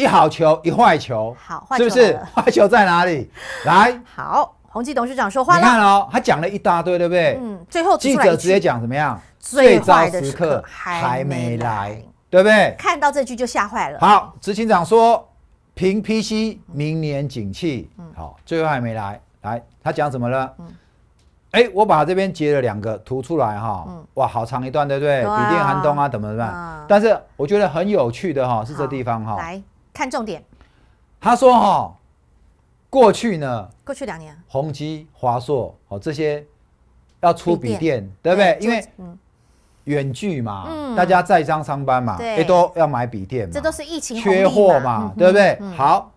一好球，一坏球，好，是不是？坏球在哪里？来，好，宏基董事长说话了。你看哦，他讲了一大堆，对不对？嗯，最后记者直接讲怎么样？最糟的时刻还没来，对不对？看到这句就吓坏了。好，执行长说，凭 PC 明年景气，嗯，好，最后还没来，来，他讲什么了？嗯，哎，我把这边截了两个图出来哈，哇，好长一段，对不对？比电寒冬啊，怎么怎么，但是我觉得很有趣的哈，是这地方哈，来。看重点，他说哈，过去呢，过去两年，宏基、华硕，哦这些要出笔电，对不对？因为远距嘛，嗯，大家在商上班嘛，对，都要买笔电，嘛，这都是疫情缺货嘛，对不对？好，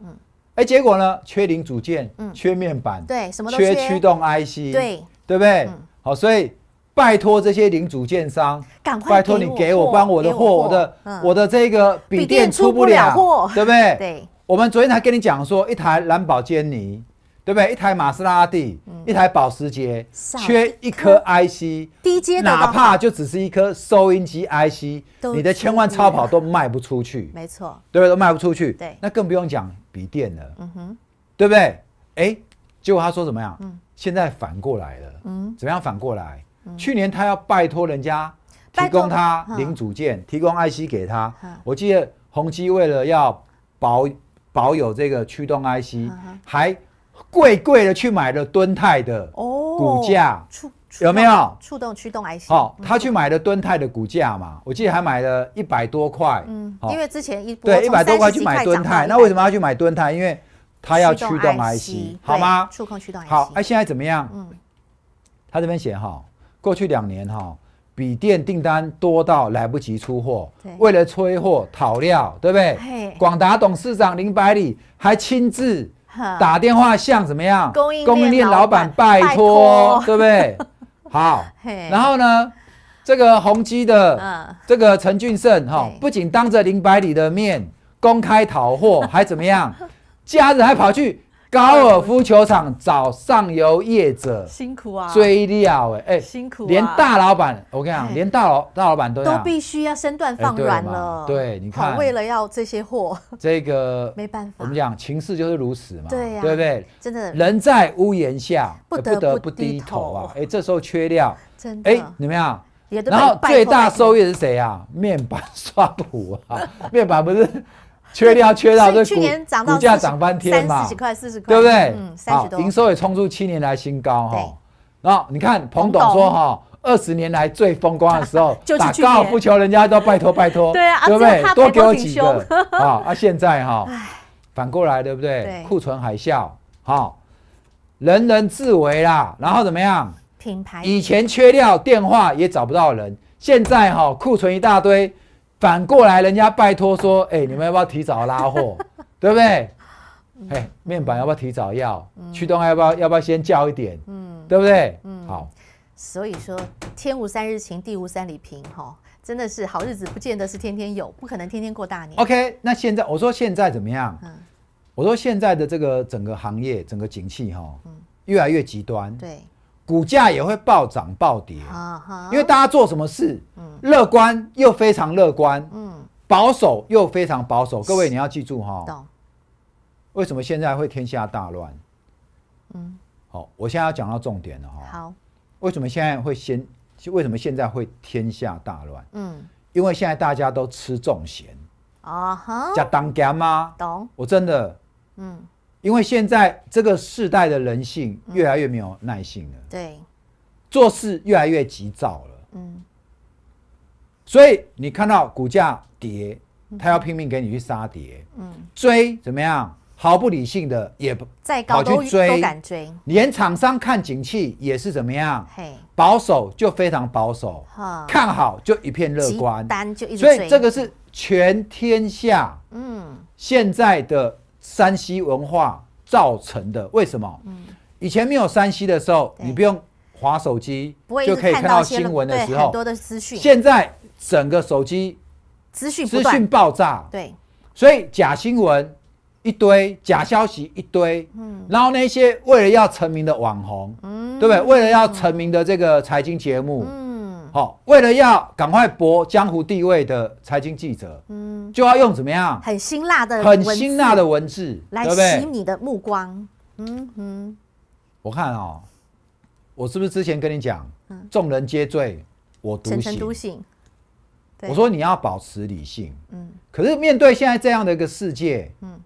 哎，结果呢，缺零组件，嗯，缺面板，对，什么缺驱动 IC，对，对不对？好，所以。拜托这些零组件商，拜托你给我，不然我的货，我的我的这个笔电出不了货，对不对？对。我们昨天才跟你讲说，一台蓝宝坚尼，对不对？一台玛莎拉蒂，一台保时捷，缺一颗 IC，哪怕就只是一颗收音机 IC，你的千万超跑都卖不出去，没错，对不对？卖不出去，对，那更不用讲笔电了，嗯哼，对不对？哎，结果他说怎么样？嗯，现在反过来了，嗯，怎么样？反过来？去年他要拜托人家提供他零组件，提供 IC 给他。我记得宏基为了要保保有这个驱动 IC，还贵贵的去买了敦泰的哦价，架，有没有触动驱动 IC？好，他去买了敦泰的股价嘛？我记得还买了一百多块。嗯，因为之前一对一百多块去买敦泰，那为什么要去买敦泰？因为他要驱动 IC 好吗？触控驱动 IC 好。哎，现在怎么样？嗯，他这边写哈。过去两年哈，笔电订单多到来不及出货，为了催货讨料，对不对？广达董事长林百里还亲自打电话向怎么样？供应链老板拜托，对不对？好，然后呢，这个宏基的这个陈俊胜哈，不仅当着林百里的面公开讨货，还怎么样？家人还跑去。高尔夫球场找上游业者，辛苦啊，追料哎哎，辛苦，连大老板，我跟你讲，连大老大老板都都必须要身段放软了。对，你看，为了要这些货，这个 没办法。我们讲情势就是如此嘛，对呀，对不对？真的，人在屋檐下，不得不低头啊。哎，这时候缺料，哎，怎么样？然后最大收益是谁啊？面板刷补啊，面板不是。缺料缺到，这去年涨到，物价涨翻天嘛，三十几块、四十块，对不对？嗯，好，营收也冲出七年来新高哈。然后你看彭董说哈，二十年来最风光的时候，打高尔夫球人家都拜托拜托，对啊，对不对？多给我几个 啊。啊，现在哈，反过来对不对？对。库存海啸，好，人人自危啦。然后怎么样？品牌以前缺料，电话也找不到人。现在哈，库存一大堆。反过来，人家拜托说：“哎，你们要不要提早拉货，对不对？哎，面板要不要提早要？驱动还要不要？要不要先叫一点？嗯，对不对？嗯，好。所以说，天无三日晴，地无三里平，哈，真的是好日子不见得是天天有，不可能天天过大年。OK，那现在我说现在怎么样？嗯，我说现在的这个整个行业，整个景气，哈，嗯，越来越极端。对。股价也会暴涨暴跌，因为大家做什么事，乐观又非常乐观，保守又非常保守。各位你要记住哈，为什么现在会天下大乱？嗯，好，我现在要讲到重点了哈。好，为什么现在会先？为什么现在会天下大乱？嗯，因为现在大家都吃重咸啊，加当干吗？懂？我真的，嗯。因为现在这个世代的人性越来越没有耐性了，对，做事越来越急躁了，嗯，所以你看到股价跌，他要拼命给你去杀跌，嗯，追怎么样？毫不理性的也不再高去追，敢追，连厂商看景气也是怎么样？嘿，保守就非常保守，看好就一片乐观，单就所以这个是全天下，嗯，现在的山西文化。造成的为什么？以前没有三 C 的时候，你不用滑手机，就可以看到新闻的时候，很多的资讯。现在整个手机资讯资讯爆炸，对，所以假新闻一堆，假消息一堆。嗯，然后那些为了要成名的网红，对不对？为了要成名的这个财经节目。好，为了要赶快博江湖地位的财经记者，嗯，就要用怎么样？很辛辣的，很辛辣的文字来吸你的目光。嗯哼，我看哦，我是不是之前跟你讲，嗯，众人皆醉，我独醒，独醒。我说你要保持理性，嗯。可是面对现在这样的一个世界，嗯，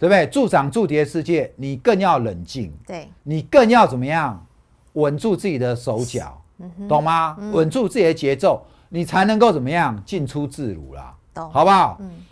对不对？助长助跌世界，你更要冷静，对你更要怎么样？稳住自己的手脚。懂吗？稳住自己的节奏，你才能够怎么样进出自如啦？好不好？